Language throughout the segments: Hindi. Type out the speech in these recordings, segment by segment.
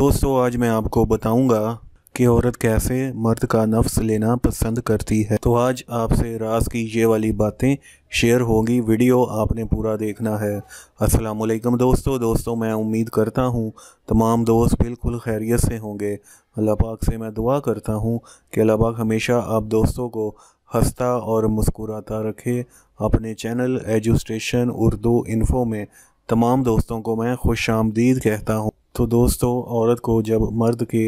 दोस्तों आज मैं आपको बताऊंगा कि औरत कैसे मर्द का नफ्स लेना पसंद करती है तो आज आपसे रास की ये वाली बातें शेयर होगी वीडियो आपने पूरा देखना है वालेकुम दोस्तों दोस्तों मैं उम्मीद करता हूँ तमाम दोस्त बिल्कुल खैरियत से होंगे अल्लाह पाक से मैं दुआ करता हूँ कि अल्लाह पाक हमेशा आप दोस्तों को हंसता और मुस्कुराता रखे अपने चैनल एजुस्टेशन उर्दू इन्फो में तमाम दोस्तों को मैं खुश आमदीद कहता हूँ तो दोस्तों औरत को जब मर्द के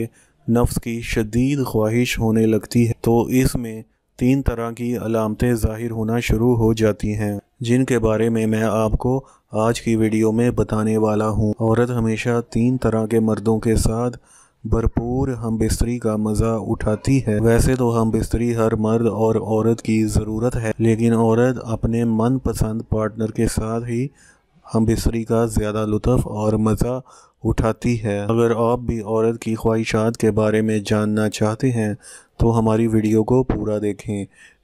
नफ्स की शदीद ख्वाहिश होने लगती है तो इसमें तीन तरह की अलामतें ज़ाहिर होना शुरू हो जाती हैं जिनके बारे में मैं आपको आज की वीडियो में बताने वाला हूँ औरत हमेशा तीन तरह के मर्दों के साथ भरपूर हम बिस्तरी का मज़ा उठाती है वैसे तो हम बिस्तरी हर मर्द और औरत की ज़रूरत है लेकिन औरत अपने मनपसंद पार्टनर के साथ ही हम बिस्तरी का ज़्यादा लुत्फ़ और मज़ा उठाती है अगर आप भी औरत की ख्वाहिशात के बारे में जानना चाहते हैं तो हमारी वीडियो को पूरा देखें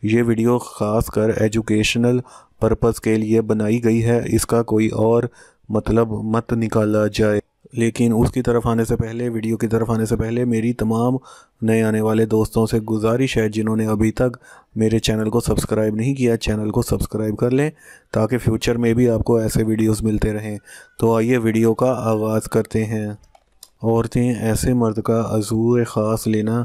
ये वीडियो ख़ास कर एजुकेशनल पर्पज़ के लिए बनाई गई है इसका कोई और मतलब मत निकाला जाए लेकिन उसकी तरफ आने से पहले वीडियो की तरफ आने से पहले मेरी तमाम नए आने वाले दोस्तों से गुजारिश है जिन्होंने अभी तक मेरे चैनल को सब्सक्राइब नहीं किया चैनल को सब्सक्राइब कर लें ताकि फ्यूचर में भी आपको ऐसे वीडियोस मिलते रहें तो आइए वीडियो का आगाज़ करते हैं औरतें ऐसे मर्द का अजू ख़ास लेना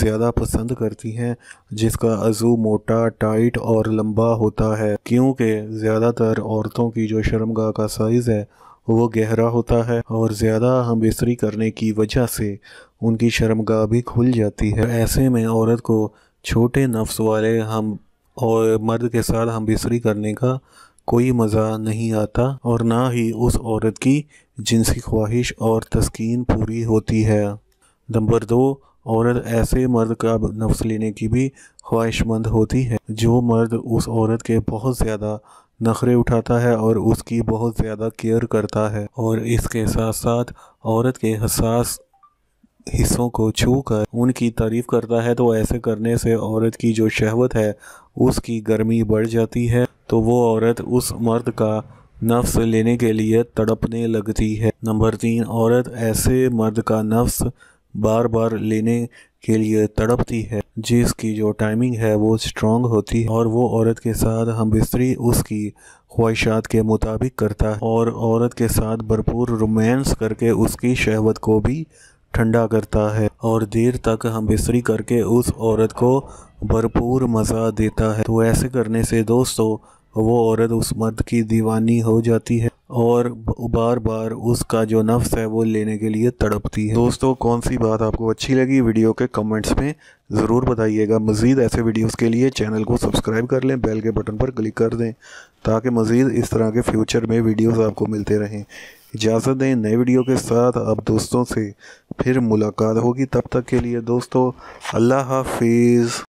ज़्यादा पसंद करती हैं जिसका अजू मोटा टाइट और लंबा होता है क्योंकि ज़्यादातर औरतों की जो शर्मगा का साइज़ है वो गहरा होता है और ज़्यादा हम बिस्तरी करने की वजह से उनकी शर्मगाह भी खुल जाती है ऐसे में औरत को छोटे नफ्स वाले हम और मर्द के साथ हम बिस्तरी करने का कोई मज़ा नहीं आता और ना ही उस औरत की जिनसी ख्वाहिश और तस्कीन पूरी होती है नंबर दो औरत ऐसे मर्द का नफ्स लेने की भी ख्वाहिशमंद होती है जो मर्द उस औरत के बहुत ज़्यादा नखरे उठाता है और उसकी बहुत ज़्यादा केयर करता है और इसके साथ साथ औरत के हसास हिस्सों को छू कर उनकी तारीफ़ करता है तो ऐसे करने से औरत की जो शहवत है उसकी गर्मी बढ़ जाती है तो वो औरत उस मर्द का नफ्स लेने के लिए तड़पने लगती है नंबर तीन औरत ऐसे मर्द का नफ्स बार बार लेने के लिए तड़पती है जिसकी जो टाइमिंग है वो स्ट्रांग होती है और वो औरत के साथ हम बिस्तरी उसकी ख्वाहिशात के मुताबिक करता है और औरत के साथ भरपूर रोमांस करके उसकी शहवत को भी ठंडा करता है और देर तक हम बिस्तरी करके उस औरत को भरपूर मज़ा देता है तो ऐसे करने से दोस्तों वो औरत उस मर्द की दीवानी हो जाती है और बार बार उसका जो नफ्स है वो लेने के लिए तड़पती है दोस्तों कौन सी बात आपको अच्छी लगी वीडियो के कमेंट्स में ज़रूर बताइएगा मज़ीद ऐसे वीडियोस के लिए चैनल को सब्सक्राइब कर लें बेल के बटन पर क्लिक कर दें ताकि मज़ीद इस तरह के फ्यूचर में वीडियोस आपको मिलते रहें इजाज़त दें नए वीडियो के साथ आप दोस्तों से फिर मुलाकात होगी तब तक के लिए दोस्तों अल्लाह हाफिज़